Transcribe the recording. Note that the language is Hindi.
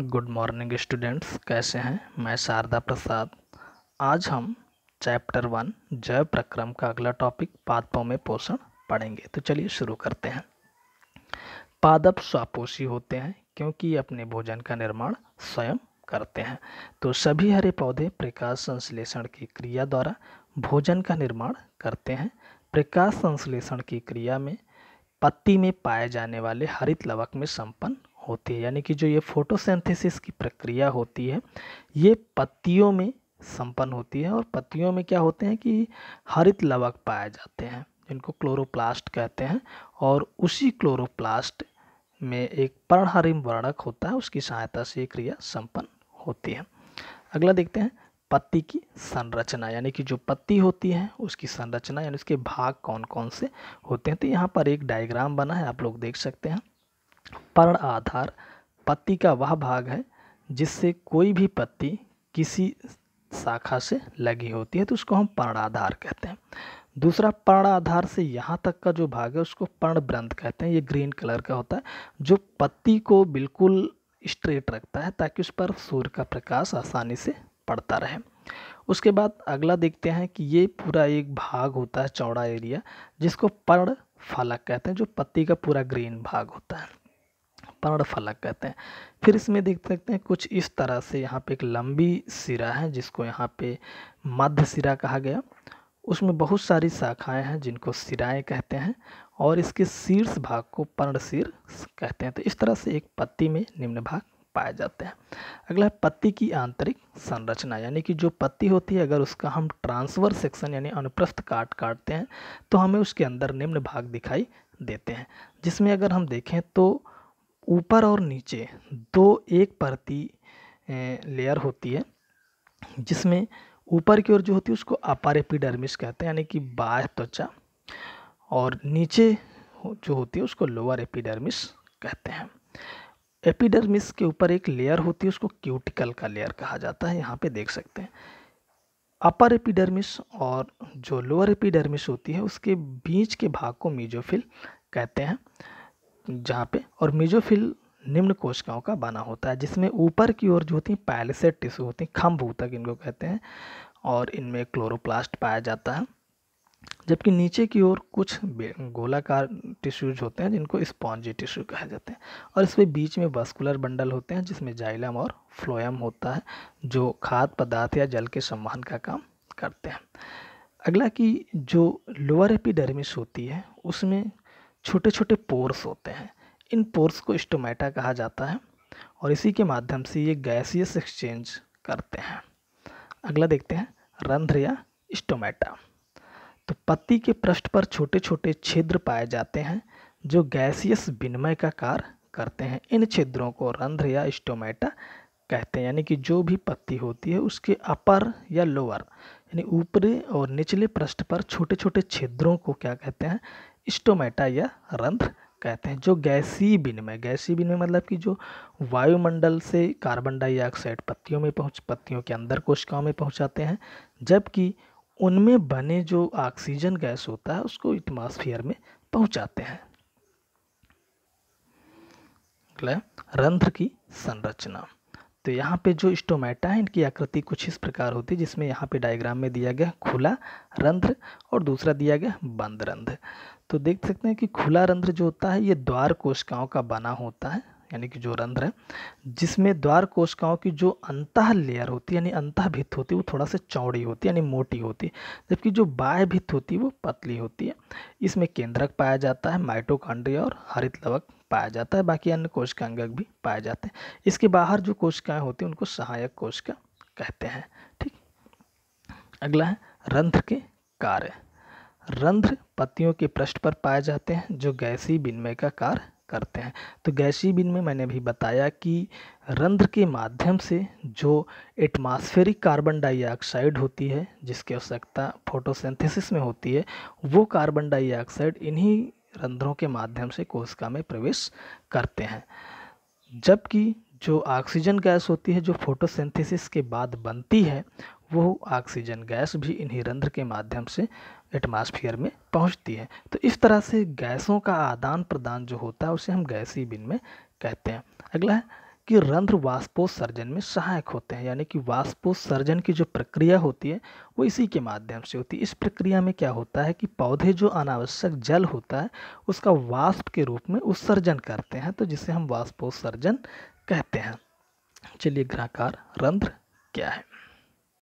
गुड मॉर्निंग स्टूडेंट्स कैसे हैं मैं शारदा प्रसाद आज हम चैप्टर वन जय प्रक्रम का अगला टॉपिक पादपों में पोषण पढ़ेंगे तो चलिए शुरू करते हैं पादप स्वापोषी होते हैं क्योंकि अपने भोजन का निर्माण स्वयं करते हैं तो सभी हरे पौधे प्रकाश संश्लेषण की क्रिया द्वारा भोजन का निर्माण करते हैं प्रकाश संश्लेषण की क्रिया में पत्ती में पाए जाने वाले हरित लवक में संपन्न होती है यानी कि जो ये फोटोसेंथिसिस की प्रक्रिया होती है ये पत्तियों में संपन्न होती है और पत्तियों में क्या होते हैं कि हरित लवक पाए जाते हैं जिनको क्लोरोप्लास्ट कहते हैं और उसी क्लोरोप्लास्ट में एक पर्णहरिम वर्णक होता है उसकी सहायता से क्रिया संपन्न होती है अगला देखते हैं पत्ती की संरचना यानी कि जो पत्ती होती है उसकी संरचना यानी उसके भाग कौन कौन से होते हैं तो यहाँ पर एक डायग्राम बना है आप लोग देख सकते हैं पर्ण आधार पत्ती का वह भाग है जिससे कोई भी पत्ती किसी शाखा से लगी होती है तो उसको हम पर्णाधार कहते हैं दूसरा पर्णाधार से यहाँ तक का जो भाग है उसको पर्ण ब्रंथ कहते हैं ये ग्रीन कलर का होता है जो पत्ती को बिल्कुल स्ट्रेट रखता है ताकि उस पर सूर्य का प्रकाश आसानी से पड़ता रहे उसके बाद अगला देखते हैं कि ये पूरा एक भाग होता है चौड़ा एरिया जिसको पर्ण फलक कहते हैं जो पत्ती का पूरा ग्रीन भाग होता है वातावरण फलक कहते हैं फिर इसमें देख सकते हैं कुछ इस तरह से यहाँ पे एक लंबी सिरा है जिसको यहाँ पे मध्य सिरा कहा गया उसमें बहुत सारी शाखाएं हैं जिनको सिराएँ कहते हैं और इसके शीर्ष भाग को पर्ण शीर कहते हैं तो इस तरह से एक पत्ती में निम्न भाग पाए जाते हैं अगला है पत्ती की आंतरिक संरचना यानी कि जो पत्ती होती है अगर उसका हम ट्रांसवर सेक्शन यानी अनुप्रस्थ काट काटते हैं तो हमें उसके अंदर निम्न भाग दिखाई देते हैं जिसमें अगर हम देखें तो ऊपर और नीचे दो एक परती लेयर होती है जिसमें ऊपर की ओर जो होती है उसको अपर एपिडर्मिस कहते हैं यानी कि बाह त्वचा और नीचे जो होती है उसको लोअर एपिडर्मिस कहते हैं एपिडर्मिस के ऊपर एक लेयर होती है उसको क्यूटिकल का लेयर कहा जाता है यहाँ पे देख सकते हैं अपर एपिडर्मिस और जो लोअर एपिडर्मिस होती है उसके बीच के भाग को मीजोफिल कहते हैं जहाँ पे और मेजोफिल निम्न कोशिकाओं का बना होता है जिसमें ऊपर की ओर जो होती हैं पैलिसेट टिश्यू होती हैं खम्भ ऊतक इनको कहते हैं और इनमें क्लोरोप्लास्ट पाया जाता है जबकि नीचे की ओर कुछ गोलाकार टिश्यूज होते हैं जिनको स्पॉन्जी टिश्यू कहा जाता है और इसमें बीच में वस्कुलर बंडल होते हैं जिसमें जाइलम और फ्लोएम होता है जो खाद्य पदार्थ या जल के संवहन का काम करते हैं अगला कि जो लोअर एपिडर्मिस होती है उसमें छोटे छोटे पोर्स होते हैं इन पोर्स को स्टोमेटा कहा जाता है और इसी के माध्यम से ये गैसियस एक्सचेंज करते हैं अगला देखते हैं रंध्र या स्टोमेटा तो पत्ती के पृष्ठ पर छोटे छोटे छिद्र पाए जाते हैं जो गैसियस विनिमय का कार्य करते हैं इन छिद्रों को रंध्र या स्टोमेटा कहते हैं यानी कि जो भी पत्ती होती है उसके अपर या लोअर यानी ऊपरी और निचले पृष्ठ पर छोटे छोटे छिद्रों को क्या कहते हैं स्टोमेटा या रंध्र कहते हैं जो में विनिमय बिन विनिमय मतलब कि जो वायुमंडल से कार्बन डाइऑक्साइड पत्तियों में पहुँच पत्तियों के अंदर कोशिकाओं में पहुँचाते हैं जबकि उनमें बने जो ऑक्सीजन गैस होता है उसको एटमॉस्फेयर में पहुँचाते हैं रंध्र की संरचना तो यहाँ पे जो स्टोमेटा है इनकी आकृति कुछ इस प्रकार होती है जिसमें यहाँ पे डायग्राम में दिया गया खुला रंध्र और दूसरा दिया गया बंद रंध्र तो देख सकते हैं कि खुला रंध्र जो होता है ये द्वार कोशिकाओं का बना होता है यानी कि जो रंध्र है जिसमें द्वार कोशिकाओं की जो अंतः लेयर होती है यानी अंतः भित्त होती है वो थोड़ा सा चौड़ी होती है यानी मोटी होती है जबकि जो बाह्य भित्त होती है वो पतली होती है इसमें केंद्रक पाया जाता है माइटोकांड्रिया और हरित लवक पाया जाता है बाकी अन्य कोशिकांगक भी पाए जाते हैं इसके बाहर जो कोशिकाएँ होती हैं उनको सहायक कोशिका कहते हैं ठीक अगला है रंध्र के कार्य रंध्र पत्तियों के पृष्ठ पर पाए जाते हैं जो गैसी विनिमय का कार्य करते हैं तो बिन विनिमय मैंने भी बताया कि रंध्र के माध्यम से जो एटमॉस्फेरिक कार्बन डाइऑक्साइड होती है जिसकी आवश्यकता फोटोसिंथेसिस में होती है वो कार्बन डाइऑक्साइड इन्हीं रंध्रों के माध्यम से कोशिका में प्रवेश करते हैं जबकि जो ऑक्सीजन गैस होती है जो फोटोसिंथेसिस के बाद बनती है वो ऑक्सीजन गैस भी इन्हीं रंध्र के माध्यम से एटमॉस्फेयर में पहुंचती है तो इस तरह से गैसों का आदान प्रदान जो होता है उसे हम गैसी बिन में कहते हैं अगला है कि रंध्र वाष्पोत्सर्जन में सहायक होते हैं यानी कि वाष्पोत्सर्जन की जो प्रक्रिया होती है वो इसी के माध्यम से होती है इस प्रक्रिया में क्या होता है कि पौधे जो अनावश्यक जल होता है उसका वाष्प के रूप में उत्सर्जन करते हैं तो जिसे हम वाष्पोत्सर्जन कहते हैं चलिए ग्राहकार रंध्र क्या है